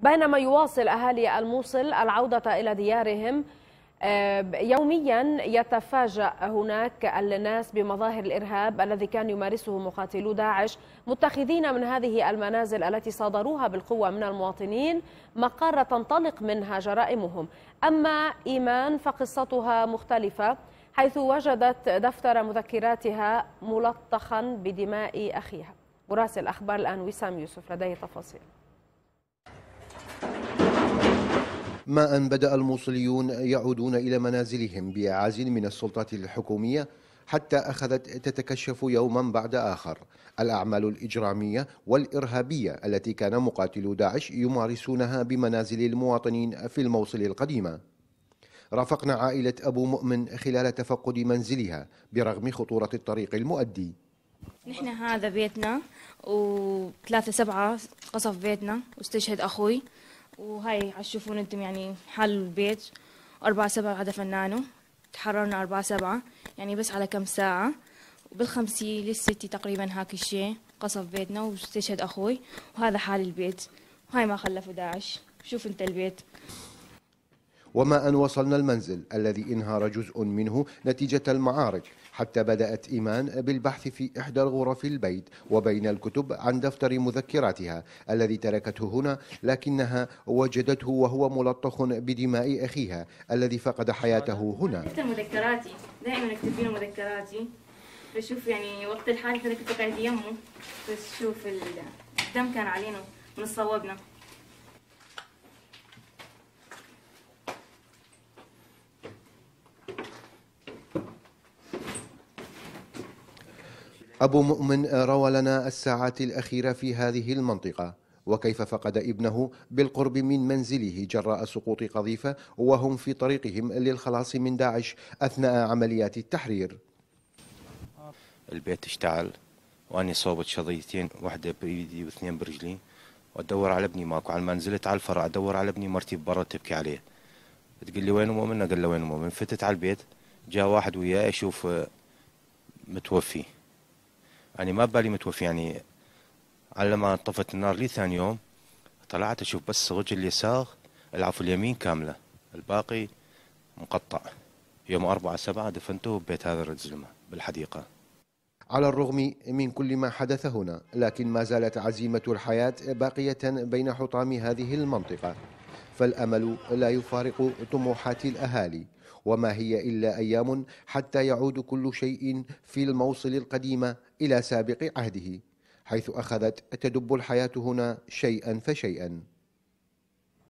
بينما يواصل أهالي الموصل العودة إلى ديارهم آه، يوميا يتفاجأ هناك الناس بمظاهر الإرهاب الذي كان يمارسه مقاتلو داعش متخذين من هذه المنازل التي صادروها بالقوة من المواطنين مقر تنطلق منها جرائمهم أما إيمان فقصتها مختلفة حيث وجدت دفتر مذكراتها ملطخا بدماء أخيها مراسل أخبار الآن وسام يوسف لديه تفاصيل ما أن بدأ الموصليون يعودون إلى منازلهم بإعاز من السلطات الحكومية حتى أخذت تتكشف يوما بعد آخر الأعمال الإجرامية والإرهابية التي كان مقاتلو داعش يمارسونها بمنازل المواطنين في الموصل القديمة رافقنا عائلة أبو مؤمن خلال تفقد منزلها برغم خطورة الطريق المؤدي نحن هذا بيتنا وثلاثة سبعة قصف بيتنا واستشهد أخوي وهاي عتشوفون انتم يعني حال البيت أربعة سبعة بعد فنانه تحررنا أربعة سبعة يعني بس على كم ساعة وبالخمسي للستي تقريبا هاك الشيء قصف بيتنا واستشهد أخوي وهذا حال البيت وهاي ما خلفوا داعش شوف انت البيت وما أن وصلنا المنزل الذي انهار جزء منه نتيجة المعارك حتى بدأت إيمان بالبحث في إحدى الغرف البيت وبين الكتب عن دفتر مذكراتها الذي تركته هنا لكنها وجدته وهو ملطخ بدماء أخيها الذي فقد حياته هنا كتبت مذكراتي دائما أكتب مذكراتي بشوف يعني وقت الحادثة كنت قاعد يمه بس شوف الدم كان علينا من صوابنا أبو مؤمن روى لنا الساعات الأخيرة في هذه المنطقة وكيف فقد ابنه بالقرب من منزله جراء سقوط قذيفة وهم في طريقهم للخلاص من داعش أثناء عمليات التحرير البيت اشتعل وأني صوبت شظيتين واحدة بإيدي واثنين برجلي وأدور على ابني ماكو على ما نزلت على الفرع أدور على ابني مرتي برا تبكي عليه تقول لي وين مؤمن أقول له وين مؤمن فتت على البيت جاء واحد وياه يشوف آه، متوفي يعني ما ببالي متوفي يعني على ما طفت النار لي ثاني يوم طلعت اشوف بس رجل اليسار العفو اليمين كامله الباقي مقطع يوم أربعة سبعة دفنته ببيت هذا الزلمة بالحديقة على الرغم من كل ما حدث هنا لكن ما زالت عزيمة الحياة باقية بين حطام هذه المنطقة فالأمل لا يفارق طموحات الأهالي وما هي إلا أيام حتى يعود كل شيء في الموصل القديمة إلى سابق عهده حيث أخذت تدب الحياة هنا شيئا فشيئا